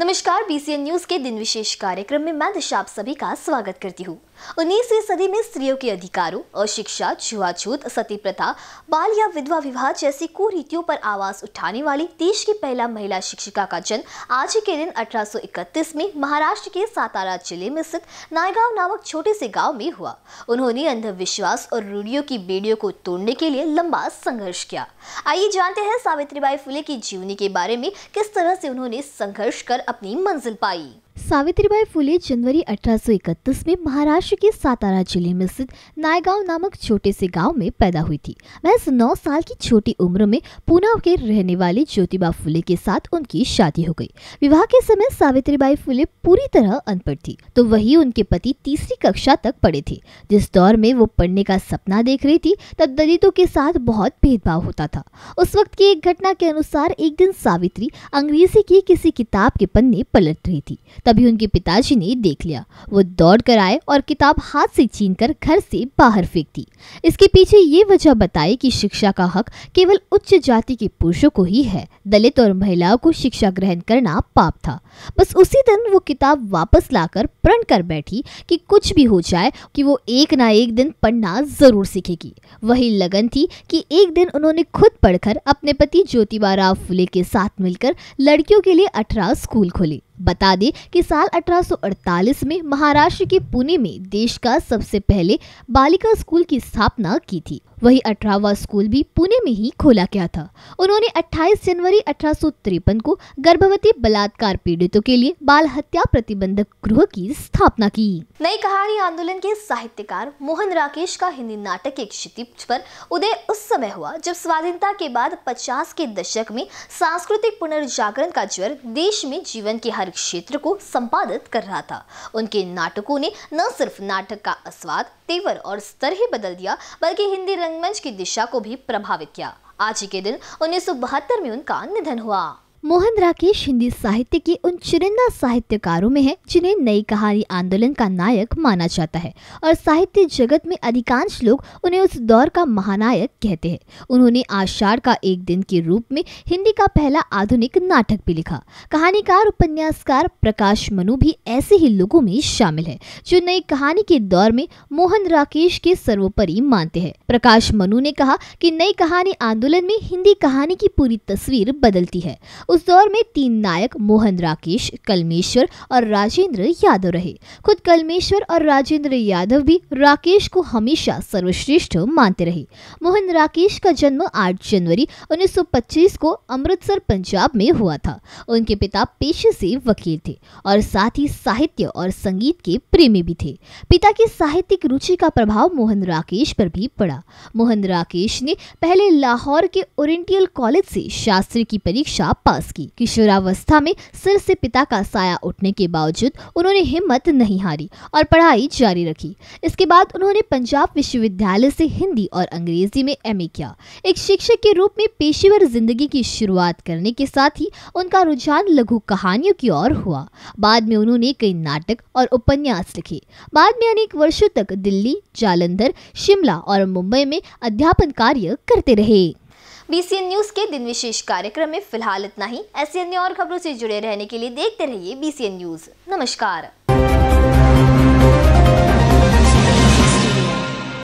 नमस्कार BCN news के दिन विशेष कार्यक्रम में मैं दिशा आप सभी का स्वागत करती हूँ उन्नीसवी सदी में स्त्रियों के अधिकारों अशिक्षा छुआछूत सती प्रथा बाल या विधवा विवाह जैसी कुरीतियों पर आवाज उठाने वाली देश की पहला महिला शिक्षिका का जन्म आज के दिन 1831 में महाराष्ट्र के सातारा जिले में स्थित नायगांव नामक छोटे से गाँव में हुआ उन्होंने अंधविश्वास और रूढ़ियों की बेड़ियों को तोड़ने के लिए लंबा संघर्ष किया आइए जानते हैं सावित्रीबाई फुले की जीवनी के बारे में किस तरह से उन्होंने संघर्ष कर अपनी मंजिल पाई सावित्रीबाई फुले जनवरी 1831 में महाराष्ट्र के सातारा जिले में स्थित नायगांव नामक छोटे से गांव में पैदा हुई थी महज 9 साल की छोटी उम्र में पूना के रहने वाले ज्योतिबा फुले के साथ उनकी शादी हो गई विवाह के समय सावित्रीबाई फुले पूरी तरह अनपढ़ थी तो वही उनके पति तीसरी कक्षा तक पढ़े थे जिस दौर में वो पढ़ने का सपना देख रही थी तब दलितों के साथ बहुत भेदभाव होता था उस वक्त की एक घटना के अनुसार एक दिन सावित्री अंग्रेजी की किसी किताब के पन्ने पलट रही थी तभी उनके पिताजी ने देख लिया वो दौड़ कर आए और किताब हाथ से छीन कर घर से बाहर फेंक दी इसके पीछे ये वजह बताई कि शिक्षा का हक केवल उच्च जाति के पुरुषों को ही है दलित और महिलाओं को शिक्षा ग्रहण करना पाप था बस उसी दिन वो किताब वापस लाकर प्रण कर बैठी कि कुछ भी हो जाए कि वो एक ना एक दिन पढ़ना जरूर सीखेगी वही लगन थी कि एक दिन उन्होंने खुद पढ़कर अपने पति ज्योतिबा राव फुले के साथ मिलकर लड़कियों के लिए अठारह स्कूल खोले बता दें कि साल 1848 में महाराष्ट्र के पुणे में देश का सबसे पहले बालिका स्कूल की स्थापना की थी वही अठारहवा स्कूल भी पुणे में ही खोला गया था उन्होंने 28 जनवरी अठारह को गर्भवती बलात्कार पीड़ितों के लिए बाल हत्या प्रतिबंधक गृह की स्थापना की नई कहानी आंदोलन के साहित्यकार मोहन राकेश का हिंदी नाटक के क्षितिज पर उदय उस समय हुआ जब स्वाधीनता के बाद 50 के दशक में सांस्कृतिक पुनर्जागरण का ज्वर देश में जीवन के हर क्षेत्र को संपादित कर रहा था उनके नाटकों ने न सिर्फ नाटक का अस्वाद तेवर और स्तर ही बदल दिया बल्कि हिंदी रंगमंच की दिशा को भी प्रभावित किया आज ही के दिन उन्नीस में उनका निधन हुआ मोहन राकेश हिंदी साहित्य के उन चुनिंदा साहित्यकारों में है जिन्हें नई कहानी आंदोलन का नायक माना जाता है और साहित्य जगत में अधिकांश लोग उन्हें उस दौर का महानायक कहते हैं उन्होंने आषाढ़ का एक दिन के रूप में हिंदी का पहला आधुनिक नाटक भी लिखा कहानीकार उपन्यासकार प्रकाश मनु भी ऐसे ही लोगों में शामिल है जो नई कहानी के दौर में मोहन राकेश के सर्वोपरि मानते हैं प्रकाश मनु ने कहा की नई कहानी आंदोलन में हिंदी कहानी की पूरी तस्वीर बदलती है उस दौर में तीन नायक मोहन राकेश कलमेश्वर और राजेंद्र यादव रहे खुद कलमेश्वर और राजेंद्र यादव भी राकेश को हमेशा सर्वश्रेष्ठ मानते रहे मोहन राकेश का जन्म 8 जनवरी 1925 को अमृतसर पंजाब में हुआ था उनके पिता पेशे से वकील थे और साथ ही साहित्य और संगीत के प्रेमी भी थे पिता की साहित्यिक रुचि का प्रभाव मोहन राकेश पर भी पड़ा मोहन राकेश ने पहले लाहौर के ओरिएंटियल कॉलेज से शास्त्री की परीक्षा पास पास की किशोरावस्था में सिर से पिता का साया उठने के बावजूद उन्होंने हिम्मत नहीं हारी और पढ़ाई जारी रखी इसके बाद उन्होंने पंजाब विश्वविद्यालय से हिंदी और अंग्रेजी में एम किया एक शिक्षक के रूप में पेशेवर जिंदगी की शुरुआत करने के साथ ही उनका रुझान लघु कहानियों की ओर हुआ बाद में उन्होंने कई नाटक और उपन्यास लिखे बाद में अनेक वर्षों तक दिल्ली जालंधर शिमला और मुंबई में अध्यापन कार्य करते रहे बीसीएन न्यूज के दिन विशेष कार्यक्रम में फिलहाल इतना ही ऐसी अन्य और खबरों से जुड़े रहने के लिए देखते रहिए बीसीएन न्यूज नमस्कार